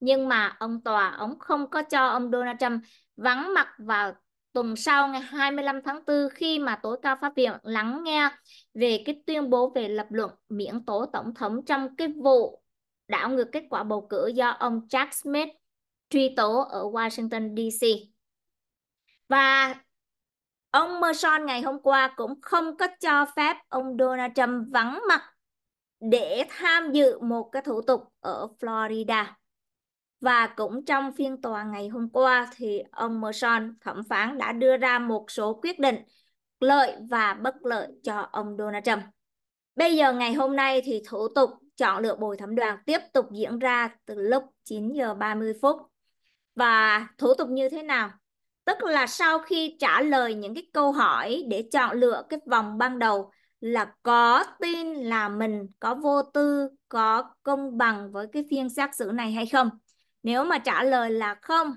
nhưng mà ông tòa ông không có cho ông Donald Trump vắng mặt vào tuần sau ngày 25 tháng 4 khi mà tối cao pháp viện lắng nghe về cái tuyên bố về lập luận miễn tố tổng thống trong cái vụ đảo ngược kết quả bầu cử do ông Jack Smith truy tố ở Washington DC. Và ông Merson ngày hôm qua cũng không có cho phép ông Donald Trump vắng mặt để tham dự một cái thủ tục ở Florida. Và cũng trong phiên tòa ngày hôm qua thì ông Merson thẩm phán đã đưa ra một số quyết định lợi và bất lợi cho ông Donald Trump. Bây giờ ngày hôm nay thì thủ tục chọn lựa bồi thẩm đoàn tiếp tục diễn ra từ lúc 9 giờ 30 phút. Và thủ tục như thế nào? Tức là sau khi trả lời những cái câu hỏi để chọn lựa cái vòng ban đầu là có tin là mình có vô tư, có công bằng với cái phiên xét xử này hay không? Nếu mà trả lời là không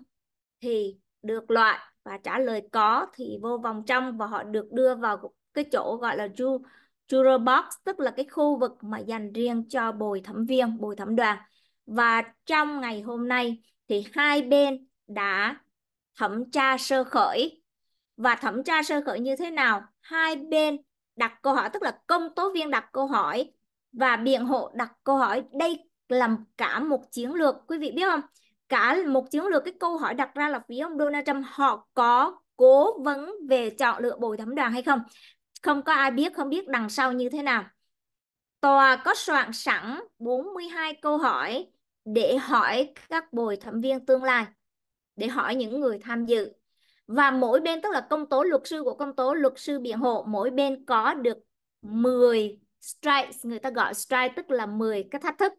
thì được loại và trả lời có thì vô vòng trong và họ được đưa vào cái chỗ gọi là ju juror box tức là cái khu vực mà dành riêng cho bồi thẩm viên, bồi thẩm đoàn. Và trong ngày hôm nay thì hai bên đã thẩm tra sơ khởi và thẩm tra sơ khởi như thế nào? Hai bên đặt câu hỏi tức là công tố viên đặt câu hỏi và biện hộ đặt câu hỏi đây là cả một chiến lược quý vị biết không cả một chiến lược cái câu hỏi đặt ra là phía ông Donald Trump họ có cố vấn về chọn lựa bồi thẩm đoàn hay không không có ai biết không biết đằng sau như thế nào tòa có soạn sẵn 42 câu hỏi để hỏi các bồi thẩm viên tương lai để hỏi những người tham dự và mỗi bên tức là công tố luật sư của công tố luật sư biện hộ mỗi bên có được 10 strikes người ta gọi strike tức là 10 cái thách thức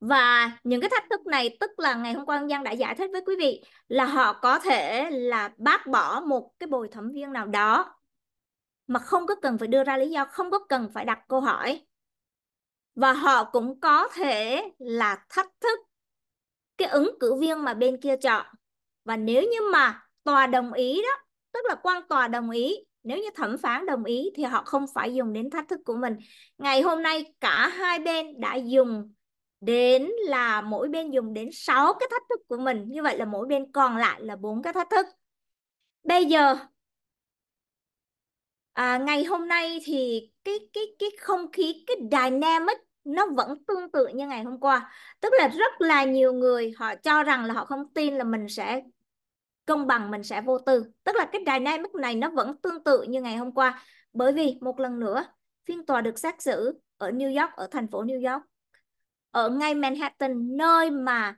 và những cái thách thức này tức là ngày hôm qua ông Giang đã giải thích với quý vị là họ có thể là bác bỏ một cái bồi thẩm viên nào đó mà không có cần phải đưa ra lý do, không có cần phải đặt câu hỏi. Và họ cũng có thể là thách thức cái ứng cử viên mà bên kia chọn và nếu như mà tòa đồng ý đó tức là quan tòa đồng ý nếu như thẩm phán đồng ý thì họ không phải dùng đến thách thức của mình ngày hôm nay cả hai bên đã dùng đến là mỗi bên dùng đến 6 cái thách thức của mình như vậy là mỗi bên còn lại là bốn cái thách thức bây giờ à, ngày hôm nay thì cái cái cái không khí cái dynamic nó vẫn tương tự như ngày hôm qua tức là rất là nhiều người họ cho rằng là họ không tin là mình sẽ công bằng mình sẽ vô tư tức là cái dynamic này nó vẫn tương tự như ngày hôm qua bởi vì một lần nữa phiên tòa được xét xử ở New York ở thành phố New York ở ngay Manhattan nơi mà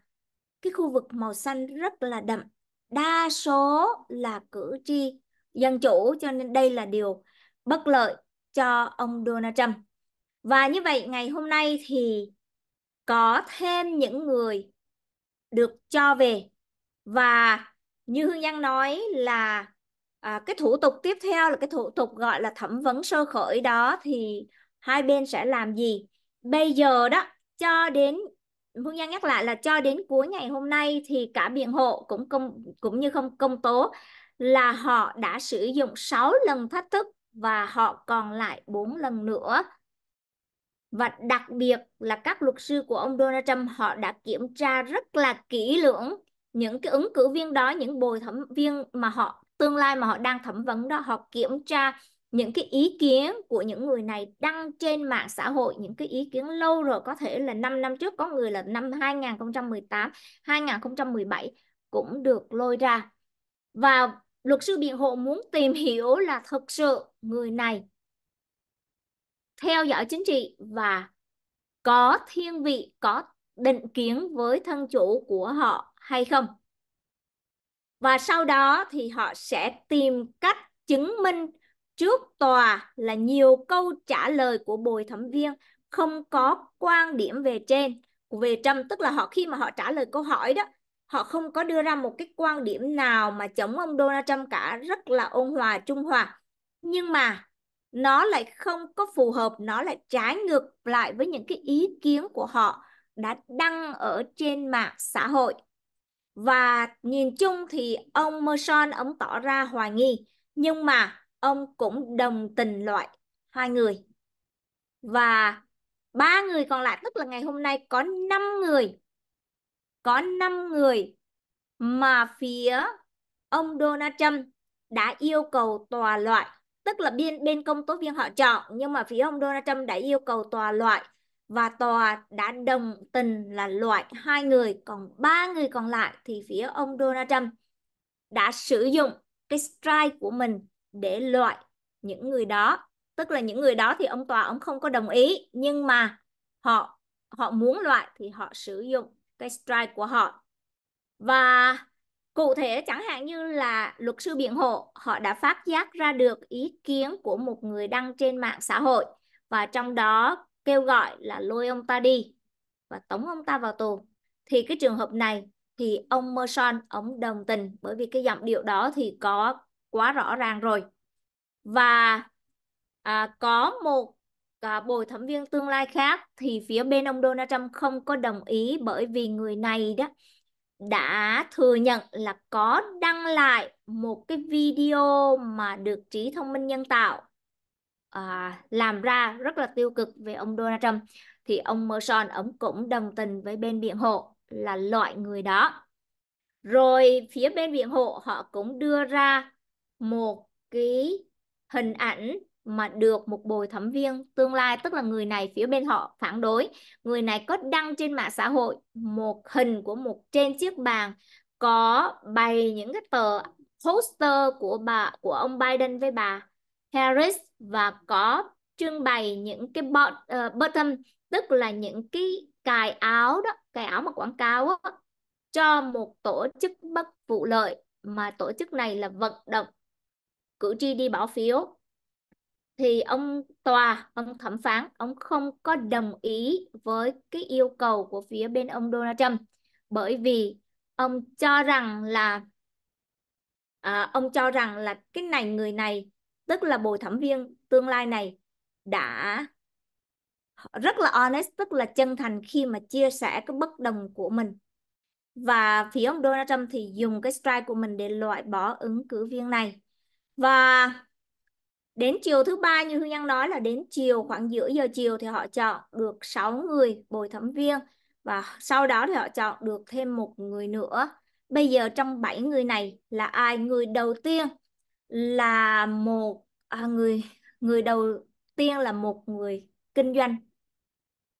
cái khu vực màu xanh rất là đậm đa số là cử tri dân chủ cho nên đây là điều bất lợi cho ông Donald Trump và như vậy ngày hôm nay thì có thêm những người được cho về và như Hương Giang nói là à, cái thủ tục tiếp theo là cái thủ tục gọi là thẩm vấn sơ khởi đó thì hai bên sẽ làm gì bây giờ đó cho đến Hương Giang nhắc lại là cho đến cuối ngày hôm nay thì cả biện hộ cũng công cũng như không công tố là họ đã sử dụng 6 lần thách thức và họ còn lại 4 lần nữa và đặc biệt là các luật sư của ông Donald Trump họ đã kiểm tra rất là kỹ lưỡng những cái ứng cử viên đó những bồi thẩm viên mà họ tương lai mà họ đang thẩm vấn đó họ kiểm tra những cái ý kiến của những người này đăng trên mạng xã hội những cái ý kiến lâu rồi có thể là 5 năm trước có người là năm 2018 2017 cũng được lôi ra và luật sư biện hộ muốn tìm hiểu là thực sự người này theo dõi chính trị và có thiên vị, có định kiến với thân chủ của họ hay không. Và sau đó thì họ sẽ tìm cách chứng minh trước tòa là nhiều câu trả lời của bồi thẩm viên không có quan điểm về trên về trâm tức là họ khi mà họ trả lời câu hỏi đó họ không có đưa ra một cái quan điểm nào mà chống ông Donald Trump cả rất là ôn hòa trung hòa nhưng mà nó lại không có phù hợp nó lại trái ngược lại với những cái ý kiến của họ đã đăng ở trên mạng xã hội và nhìn chung thì ông Merson ông tỏ ra hoài nghi nhưng mà ông cũng đồng tình loại hai người và ba người còn lại tức là ngày hôm nay có 5 người có 5 người mà phía ông Donald Trump đã yêu cầu tòa loại tức là bên bên công tố viên họ chọn nhưng mà phía ông Donald Trump đã yêu cầu tòa loại và tòa đã đồng tình là loại hai người còn ba người còn lại thì phía ông Donald Trump đã sử dụng cái strike của mình để loại những người đó tức là những người đó thì ông tòa ông không có đồng ý nhưng mà họ họ muốn loại thì họ sử dụng cái strike của họ và Cụ thể chẳng hạn như là luật sư biện hộ, họ đã phát giác ra được ý kiến của một người đăng trên mạng xã hội và trong đó kêu gọi là lôi ông ta đi và tống ông ta vào tù. Thì cái trường hợp này thì ông Merson ông đồng tình bởi vì cái giọng điệu đó thì có quá rõ ràng rồi. Và à, có một à, bồi thẩm viên tương lai khác thì phía bên ông Donald Trump không có đồng ý bởi vì người này đó đã thừa nhận là có đăng lại một cái video mà được trí thông minh nhân tạo à, làm ra rất là tiêu cực về ông Donald Trump thì ông Merson ông cũng đồng tình với bên biện hộ là loại người đó rồi phía bên biện hộ họ cũng đưa ra một cái hình ảnh mà được một bồi thẩm viên tương lai tức là người này phía bên họ phản đối người này có đăng trên mạng xã hội một hình của một trên chiếc bàn có bày những cái tờ poster của bà của ông Biden với bà Harris và có trưng bày những cái bot, uh, bottom tức là những cái cài áo đó cài áo mà quảng cáo đó, cho một tổ chức bất vụ lợi mà tổ chức này là vận động cử tri đi bỏ phiếu thì ông tòa ông thẩm phán ông không có đồng ý với cái yêu cầu của phía bên ông Donald Trump bởi vì ông cho rằng là à, ông cho rằng là cái này người này tức là bồi thẩm viên tương lai này đã rất là honest tức là chân thành khi mà chia sẻ cái bất đồng của mình và phía ông Donald Trump thì dùng cái strike của mình để loại bỏ ứng cử viên này và Đến chiều thứ ba như Hương Nhân nói là đến chiều khoảng giữa giờ chiều thì họ chọn được 6 người bồi thẩm viên và sau đó thì họ chọn được thêm một người nữa. Bây giờ trong 7 người này là ai? Người đầu tiên là một à, người người đầu tiên là một người kinh doanh.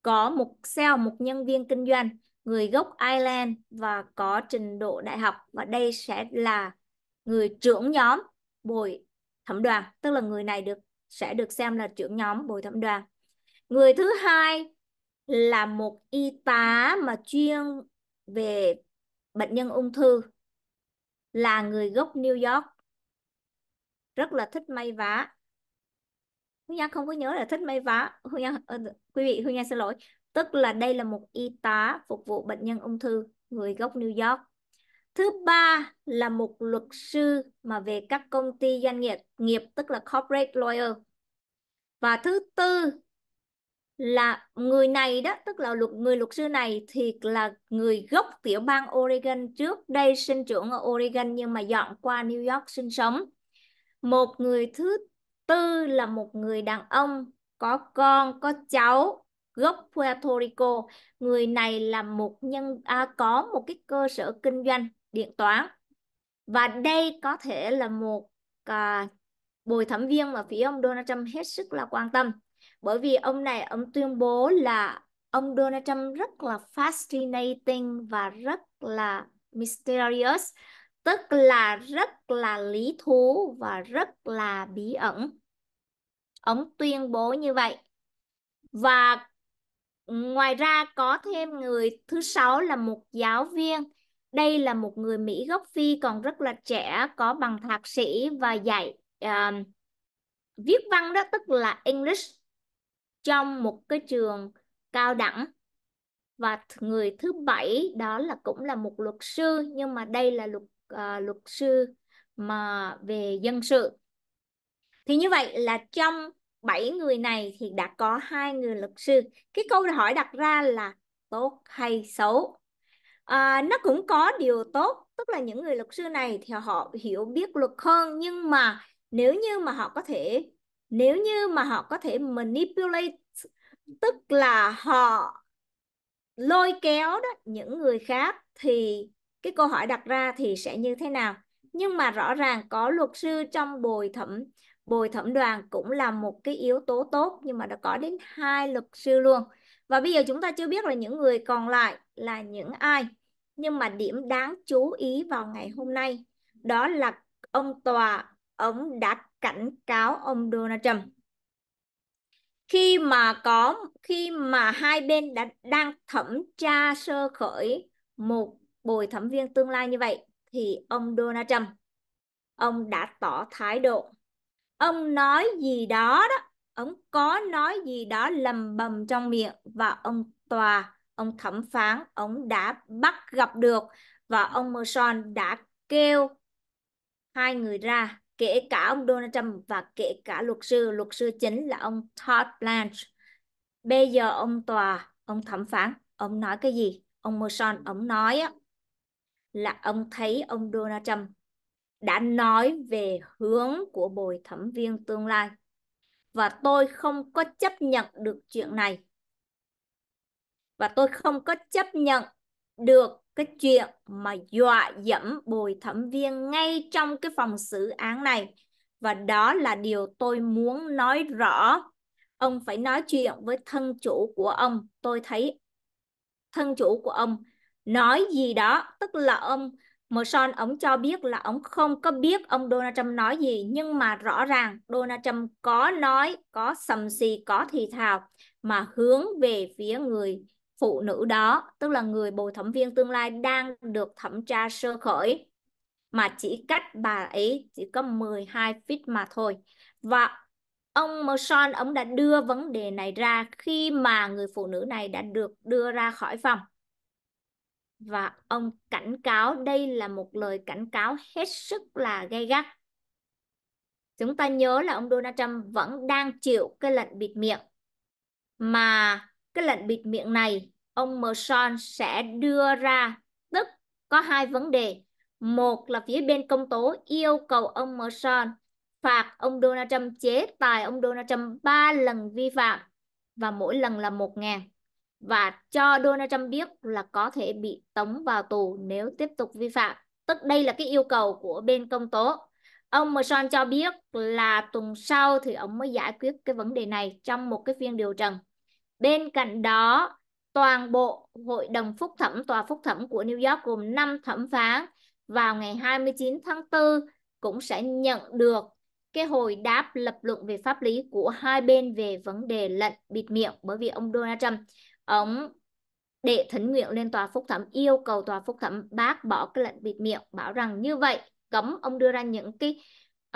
Có một sale một nhân viên kinh doanh, người gốc Ireland và có trình độ đại học và đây sẽ là người trưởng nhóm bồi thẩm đoàn tức là người này được sẽ được xem là trưởng nhóm bồi thẩm đoàn người thứ hai là một y tá mà chuyên về bệnh nhân ung thư là người gốc New York rất là thích may vá Hương Nhan không có nhớ là thích may vá Hương Nhan, ờ, quý vị Hương Nhan xin lỗi tức là đây là một y tá phục vụ bệnh nhân ung thư người gốc New York Thứ ba là một luật sư mà về các công ty doanh nghiệp nghiệp tức là corporate lawyer. Và thứ tư là người này đó tức là luật người luật sư này thì là người gốc tiểu bang Oregon trước đây sinh trưởng ở Oregon nhưng mà dọn qua New York sinh sống. Một người thứ tư là một người đàn ông có con có cháu gốc Puerto Rico. Người này là một nhân à, có một cái cơ sở kinh doanh điện toán và đây có thể là một à, bồi thẩm viên mà phía ông Donald Trump hết sức là quan tâm bởi vì ông này ông tuyên bố là ông Donald Trump rất là fascinating và rất là mysterious tức là rất là lý thú và rất là bí ẩn ông tuyên bố như vậy và ngoài ra có thêm người thứ sáu là một giáo viên đây là một người Mỹ gốc Phi còn rất là trẻ, có bằng thạc sĩ và dạy uh, viết văn đó tức là English trong một cái trường cao đẳng và người thứ bảy đó là cũng là một luật sư nhưng mà đây là luật uh, luật sư mà về dân sự thì như vậy là trong bảy người này thì đã có hai người luật sư cái câu hỏi đặt ra là tốt hay xấu à, nó cũng có điều tốt tức là những người luật sư này thì họ hiểu biết luật hơn nhưng mà nếu như mà họ có thể nếu như mà họ có thể manipulate tức là họ lôi kéo đó những người khác thì cái câu hỏi đặt ra thì sẽ như thế nào nhưng mà rõ ràng có luật sư trong bồi thẩm bồi thẩm đoàn cũng là một cái yếu tố tốt nhưng mà đã có đến hai luật sư luôn và bây giờ chúng ta chưa biết là những người còn lại là những ai. Nhưng mà điểm đáng chú ý vào ngày hôm nay đó là ông tòa ông đã cảnh cáo ông Donald Trump. Khi mà có khi mà hai bên đã đang thẩm tra sơ khởi một bồi thẩm viên tương lai như vậy thì ông Donald Trump ông đã tỏ thái độ. Ông nói gì đó đó, ông có nói gì đó lầm bầm trong miệng và ông tòa ông thẩm phán ông đã bắt gặp được và ông Merson đã kêu hai người ra kể cả ông Donald Trump và kể cả luật sư luật sư chính là ông Todd Blanche bây giờ ông tòa ông thẩm phán ông nói cái gì ông Merson ông nói là ông thấy ông Donald Trump đã nói về hướng của bồi thẩm viên tương lai và tôi không có chấp nhận được chuyện này và tôi không có chấp nhận được cái chuyện mà dọa dẫm bồi thẩm viên ngay trong cái phòng xử án này và đó là điều tôi muốn nói rõ ông phải nói chuyện với thân chủ của ông tôi thấy thân chủ của ông nói gì đó tức là ông mờ son ông cho biết là ông không có biết ông Donald Trump nói gì nhưng mà rõ ràng Donald Trump có nói có sầm xì có thì thào mà hướng về phía người phụ nữ đó, tức là người bồi thẩm viên tương lai đang được thẩm tra sơ khởi mà chỉ cách bà ấy chỉ có 12 feet mà thôi. Và ông Merson ông đã đưa vấn đề này ra khi mà người phụ nữ này đã được đưa ra khỏi phòng. Và ông cảnh cáo đây là một lời cảnh cáo hết sức là gay gắt. Chúng ta nhớ là ông Donald Trump vẫn đang chịu cái lệnh bịt miệng. Mà cái lệnh bịt miệng này ông Merson sẽ đưa ra tức có hai vấn đề. Một là phía bên công tố yêu cầu ông Merson phạt ông Donald Trump chế tài ông Donald Trump 3 lần vi phạm và mỗi lần là 1 ngàn và cho Donald Trump biết là có thể bị tống vào tù nếu tiếp tục vi phạm. Tức đây là cái yêu cầu của bên công tố. Ông Merson cho biết là tuần sau thì ông mới giải quyết cái vấn đề này trong một cái phiên điều trần. Bên cạnh đó toàn bộ Hội đồng Phúc thẩm Tòa Phúc thẩm của New York gồm 5 thẩm phán vào ngày 29 tháng 4 cũng sẽ nhận được cái hồi đáp lập luận về pháp lý của hai bên về vấn đề lệnh bịt miệng bởi vì ông Donald Trump ông đệ thỉnh nguyện lên tòa phúc thẩm yêu cầu tòa phúc thẩm bác bỏ cái lệnh bịt miệng bảo rằng như vậy cấm ông đưa ra những cái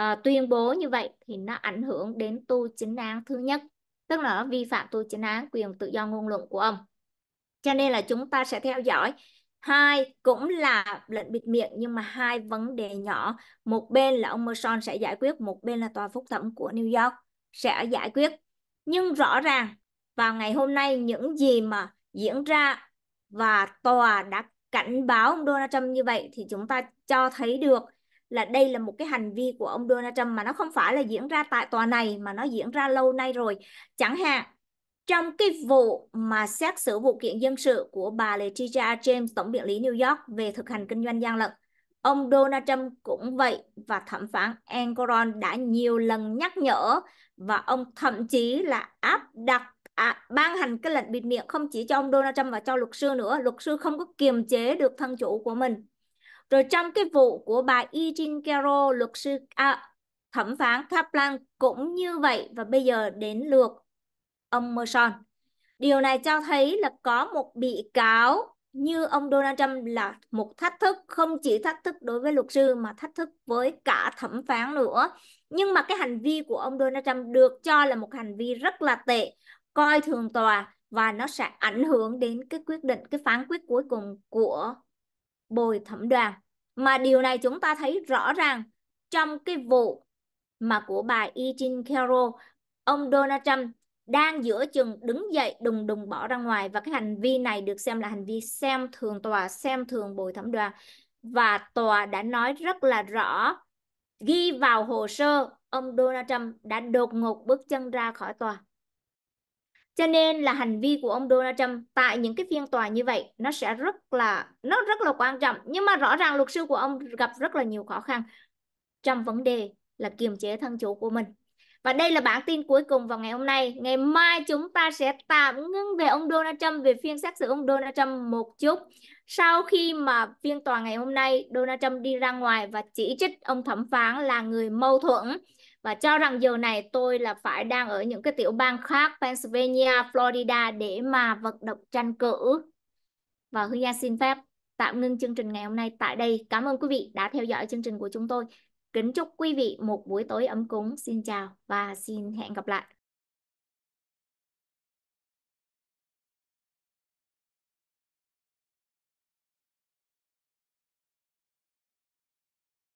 uh, tuyên bố như vậy thì nó ảnh hưởng đến tu chính án thứ nhất tức là nó vi phạm tu chính án quyền tự do ngôn luận của ông cho nên là chúng ta sẽ theo dõi hai cũng là lệnh bịt miệng nhưng mà hai vấn đề nhỏ một bên là ông Merson sẽ giải quyết một bên là tòa phúc thẩm của New York sẽ giải quyết nhưng rõ ràng vào ngày hôm nay những gì mà diễn ra và tòa đã cảnh báo ông Donald Trump như vậy thì chúng ta cho thấy được là đây là một cái hành vi của ông Donald Trump mà nó không phải là diễn ra tại tòa này mà nó diễn ra lâu nay rồi. Chẳng hạn trong cái vụ mà xét xử vụ kiện dân sự của bà Letitia James, tổng biện lý New York về thực hành kinh doanh gian lận. Ông Donald Trump cũng vậy và thẩm phán Engoron đã nhiều lần nhắc nhở và ông thậm chí là áp đặt à, ban hành cái lệnh bịt miệng không chỉ cho ông Donald Trump và cho luật sư nữa, luật sư không có kiềm chế được thân chủ của mình. Rồi trong cái vụ của bà Eugene Carroll, luật sư à, thẩm phán Kaplan cũng như vậy và bây giờ đến lượt ông Merson. Điều này cho thấy là có một bị cáo như ông Donald Trump là một thách thức không chỉ thách thức đối với luật sư mà thách thức với cả thẩm phán nữa nhưng mà cái hành vi của ông Donald Trump được cho là một hành vi rất là tệ coi thường tòa và nó sẽ ảnh hưởng đến cái quyết định cái phán quyết cuối cùng của bồi thẩm đoàn mà điều này chúng ta thấy rõ ràng trong cái vụ mà của bà E. Jean Carroll ông Donald Trump đang giữa chừng đứng dậy đùng đùng bỏ ra ngoài và cái hành vi này được xem là hành vi xem thường tòa xem thường bồi thẩm đoàn và tòa đã nói rất là rõ ghi vào hồ sơ ông Donald Trump đã đột ngột bước chân ra khỏi tòa cho nên là hành vi của ông Donald Trump tại những cái phiên tòa như vậy nó sẽ rất là nó rất là quan trọng nhưng mà rõ ràng luật sư của ông gặp rất là nhiều khó khăn trong vấn đề là kiềm chế thân chủ của mình và đây là bản tin cuối cùng vào ngày hôm nay. Ngày mai chúng ta sẽ tạm ngưng về ông Donald Trump, về phiên xét xử ông Donald Trump một chút. Sau khi mà phiên tòa ngày hôm nay, Donald Trump đi ra ngoài và chỉ trích ông thẩm phán là người mâu thuẫn và cho rằng giờ này tôi là phải đang ở những cái tiểu bang khác, Pennsylvania, Florida để mà vận động tranh cử. Và Hương gia xin phép tạm ngưng chương trình ngày hôm nay tại đây. Cảm ơn quý vị đã theo dõi chương trình của chúng tôi. Kính chúc quý vị một buổi tối ấm cúng. Xin chào và xin hẹn gặp lại.